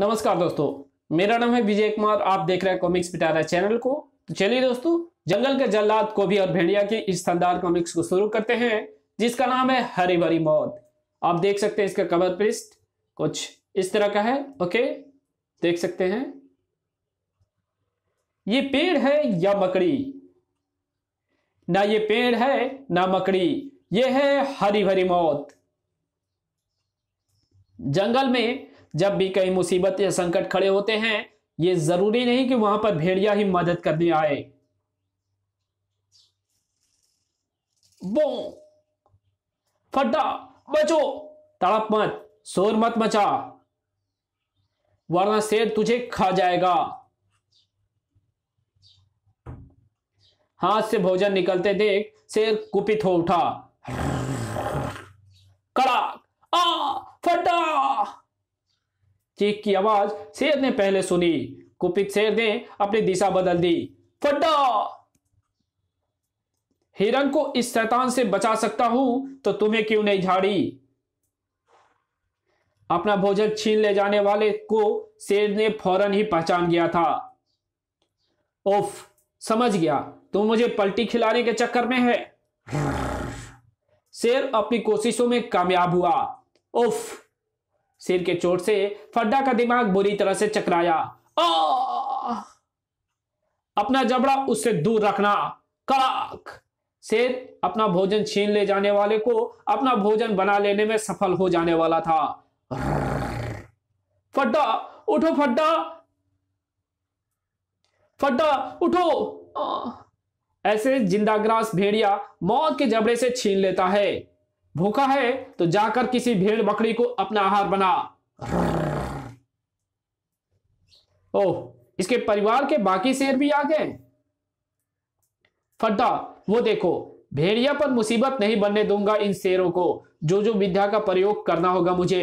नमस्कार दोस्तों मेरा नाम है विजय कुमार आप देख रहे हैं कॉमिक्स पिटारा चैनल को तो चलिए दोस्तों जंगल के जल्लाद कोबी और भेड़िया के इस शानदार कॉमिक्स को शुरू करते हैं जिसका नाम है हरी भरी मौत आप देख सकते हैं इसका कवर पृष्ठ कुछ इस तरह का है ओके देख सकते हैं ये पेड़ है या मकड़ी ना ये पेड़ है ना मकड़ी ये है हरी भरी मौत जंगल में जब भी कई मुसीबत या संकट खड़े होते हैं ये जरूरी नहीं कि वहां पर भेड़िया ही मदद करने आए बो फटा बचो तड़प मत शोर मत मचा वरना शेर तुझे खा जाएगा हाथ से भोजन निकलते देख शेर कुपित हो उठा चीख की आवाज शेर ने पहले सुनी कुपित शेर ने अपनी दिशा बदल दी फटा हिरण को इस शैतान से बचा सकता हूं तो तुम्हें क्यों नहीं झाड़ी अपना भोजन छीन ले जाने वाले को शेर ने फौरन ही पहचान गया था ओफ समझ गया तुम मुझे पलटी खिलाने के चक्कर में है शेर अपनी कोशिशों में कामयाब हुआ उफ सिर के चोट से फड्डा का दिमाग बुरी तरह से चकराया अपना जबड़ा उससे दूर रखना कड़ाक शेर अपना भोजन छीन ले जाने वाले को अपना भोजन बना लेने में सफल हो जाने वाला था फड्डा उठो फड्डा फड्डा उठो ऐसे जिंदाग्रास भेड़िया मौत के जबड़े से छीन लेता है भूखा है तो जाकर किसी भेड़ बकरी को अपना आहार बना ओ इसके परिवार के बाकी शेर भी आ गए फटा वो देखो भेड़िया पर मुसीबत नहीं बनने दूंगा इन शेरों को जो जो विद्या का प्रयोग करना होगा मुझे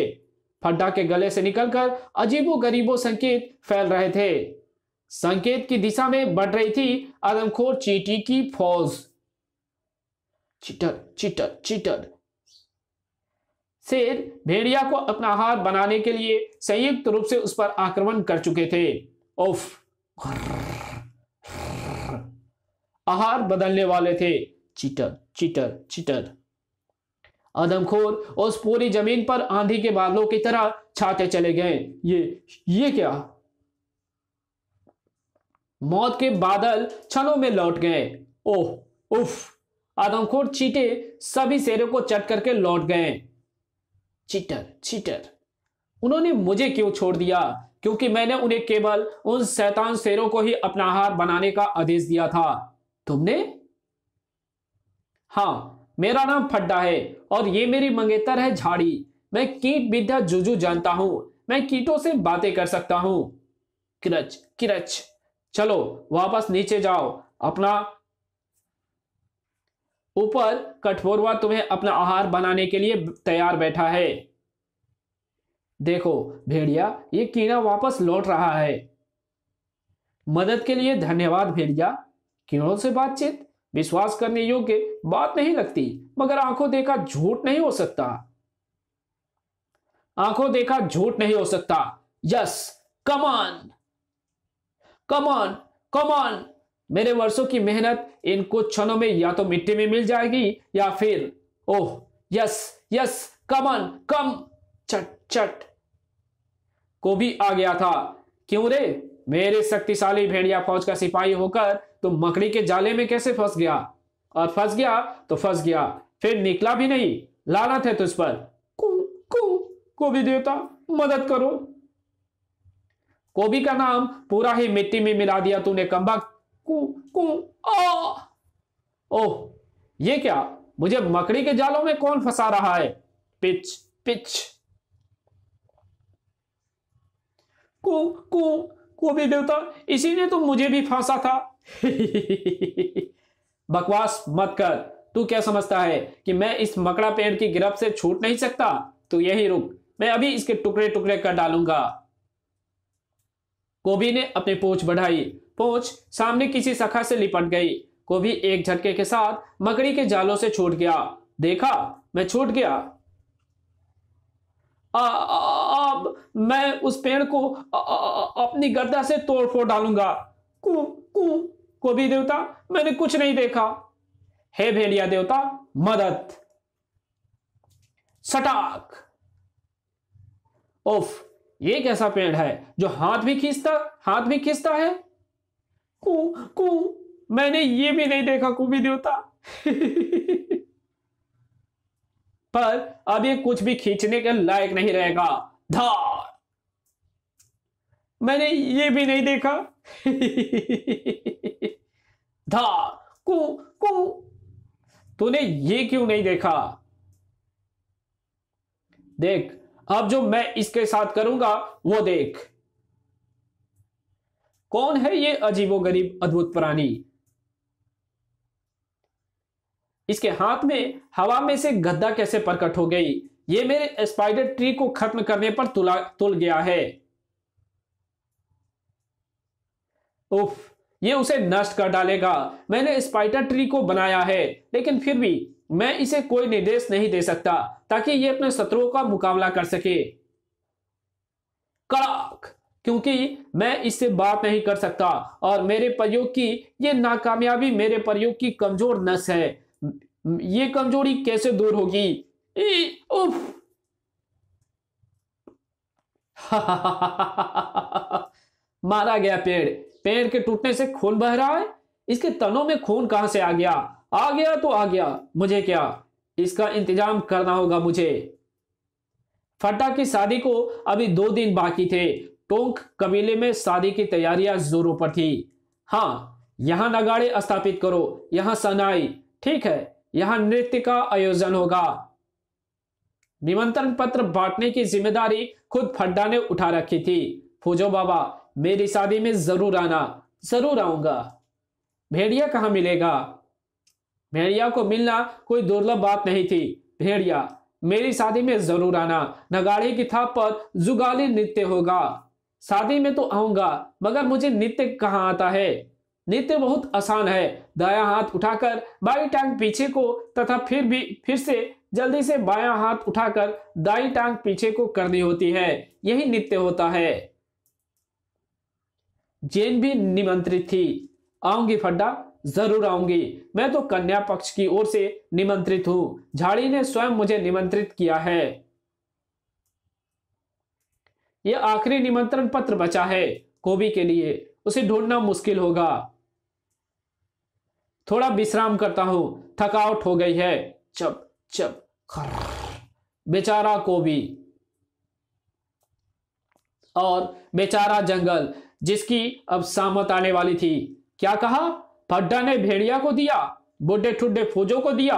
फड्डा के गले से निकलकर अजीबो गरीबो संकेत फैल रहे थे संकेत की दिशा में बढ़ रही थी आदमखोर चीटी की फौज चिटर चिटर चिटर शेर भेड़िया को अपना आहार बनाने के लिए संयुक्त रूप से उस पर आक्रमण कर चुके थे उफ आहार बदलने वाले थे चीटर चीटर चीटर आदमखोर उस पूरी जमीन पर आंधी के बादलों की तरह छाते चले गए ये ये क्या मौत के बादल क्षणों में लौट गए ओह उफ आदमखोर चीटे सभी शेरों को चट करके लौट गए चीटर चीटर उन्होंने मुझे क्यों छोड़ दिया क्योंकि मैंने उन्हें केवल उन सैतान शेरों को ही अपना हार बनाने का आदेश दिया था तुमने हाँ मेरा नाम फड्डा है और ये मेरी मंगेतर है झाड़ी मैं कीट विद्या जुजू जानता हूं मैं कीटों से बातें कर सकता हूं किरच किरच चलो वापस नीचे जाओ अपना ऊपर कठफोरवा तुम्हें अपना आहार बनाने के लिए तैयार बैठा है देखो भेड़िया ये कीड़ा वापस लौट रहा है मदद के लिए धन्यवाद भेड़िया कीड़ों से बातचीत विश्वास करने योग्य बात नहीं लगती मगर आंखों देखा झूठ नहीं हो सकता आंखों देखा झूठ नहीं हो सकता यस कमान कमान कमान मेरे वर्षों की मेहनत इन कुछ क्षणों में या तो मिट्टी में मिल जाएगी या फिर ओह यस यस कमन कम चट चट को भी आ गया था क्यों रे मेरे शक्तिशाली भेड़िया फौज का सिपाही होकर तुम तो मकड़ी के जाले में कैसे फंस गया और फंस गया तो फंस गया फिर निकला भी नहीं लाना थे तुझ पर भी देवता मदद करो कोबी का नाम पूरा ही मिट्टी में मिला दिया तूने कम्बक कु कु ओह ये क्या मुझे मकड़ी के जालों में कौन फंसा रहा है पिच पिच कु कु भी देवता इसी ने तो मुझे भी फांसा था बकवास मत कर तू क्या समझता है कि मैं इस मकड़ा पेड़ की गिरफ्त से छूट नहीं सकता तू यही रुक मैं अभी इसके टुकड़े टुकड़े कर डालूंगा कोबी ने अपनी पूछ बढ़ाई पूछ सामने किसी सखा से लिपट गई को भी एक झटके के साथ मकड़ी के जालों से छूट गया देखा मैं छूट गया अब मैं उस पेड़ को आ, आ, अपनी गर्दा से तोड़ फोड़ डालूंगा कु कु को भी देवता मैंने कुछ नहीं देखा हे भेड़िया देवता मदद सटाक उफ ये कैसा पेड़ है जो हाथ भी खींचता हाथ भी खींचता है कु कु मैंने ये भी नहीं देखा भी देवता पर अब ये कुछ भी खींचने के लायक नहीं रहेगा धार मैंने ये भी नहीं देखा धार कु कु तूने ये क्यों नहीं देखा देख अब जो मैं इसके साथ करूंगा वो देख कौन है ये गरीब अद्भुत प्राणी इसके हाथ में हवा में से गद्दा कैसे प्रकट हो गई ये मेरे स्पाइडर ट्री को खत्म करने पर तुला तुल गया है उफ ये उसे नष्ट कर डालेगा मैंने स्पाइडर ट्री को बनाया है लेकिन फिर भी मैं इसे कोई निर्देश नहीं दे सकता ताकि ये अपने शत्रुओं का मुकाबला कर सके कड़ाक क्योंकि मैं इससे बात नहीं कर सकता और मेरे प्रयोग की ये नाकामयाबी मेरे प्रयोग की कमजोर नस है ये कमजोरी कैसे दूर होगी उफ मारा गया पेड़ पेड़ के टूटने से खून बह रहा है इसके तनों में खून कहां से आ गया आ गया तो आ गया मुझे क्या इसका इंतजाम करना होगा मुझे फटा की शादी को अभी दो दिन बाकी थे टोंक कबीले में शादी की तैयारियां जोरों पर थी हाँ यहां नगाड़े स्थापित करो यहां सनाई ठीक है यहां नृत्य का आयोजन होगा निमंत्रण पत्र बांटने की जिम्मेदारी खुद फड्डा ने उठा रखी थी फूजो बाबा मेरी शादी में जरूर आना जरूर आऊंगा भेड़िया कहा मिलेगा भेड़िया को मिलना कोई दुर्लभ बात नहीं थी भेड़िया मेरी शादी में जरूर आना नगाड़े की थाप पर जुगाली नृत्य होगा शादी में तो आऊंगा मगर मुझे नित्य कहाँ आता है नित्य बहुत आसान है दाया हाथ उठाकर बाई टांग पीछे को तथा फिर भी फिर से जल्दी से बाया हाथ उठाकर दाई टांग पीछे को करनी होती है यही नित्य होता है जेन भी निमंत्रित थी आऊंगी फड्डा जरूर आऊंगी मैं तो कन्या पक्ष की ओर से निमंत्रित हूं झाड़ी ने स्वयं मुझे निमंत्रित किया है यह आखिरी निमंत्रण पत्र बचा है कोबी के लिए उसे ढूंढना मुश्किल होगा थोड़ा विश्राम करता हूं थकावट हो गई है चप चप बेचारा कोबी और बेचारा जंगल जिसकी अब सामत आने वाली थी क्या कहा भड्डा ने भेड़िया को दिया बुढ़े ठुडे फौजों को दिया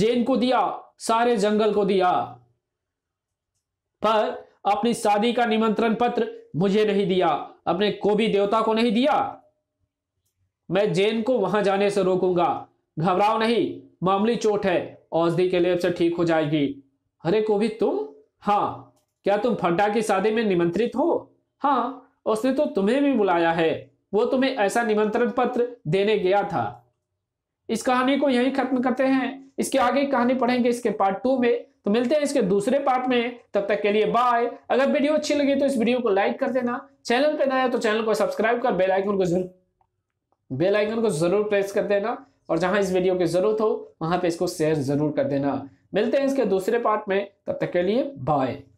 जेन को दिया सारे जंगल को दिया पर अपनी शादी का निमंत्रण पत्र मुझे नहीं दिया अपने को भी देवता को नहीं दिया मैं जैन को वहां जाने से रोकूंगा घबराओ नहीं मामूली चोट है औषधि के लिए ठीक हो जाएगी अरे को भी तुम हाँ क्या तुम फड्डा की शादी में निमंत्रित हो हाँ उसने तो तुम्हें भी बुलाया है वो तुम्हें ऐसा निमंत्रण पत्र देने गया था इस कहानी को यहीं खत्म करते हैं इसके आगे कहानी पढ़ेंगे इसके पार्ट टू में तो मिलते हैं इसके दूसरे पार्ट में तब तक के लिए बाय अगर वीडियो अच्छी लगी तो इस वीडियो को लाइक कर देना चैनल पर नया तो चैनल को सब्सक्राइब कर बेलाइकन को जरूर बेलाइकन को जरूर प्रेस कर देना और जहां इस वीडियो की जरूरत हो वहां पे इसको शेयर जरूर कर देना मिलते हैं इसके दूसरे पार्ट में तब तक के लिए बाय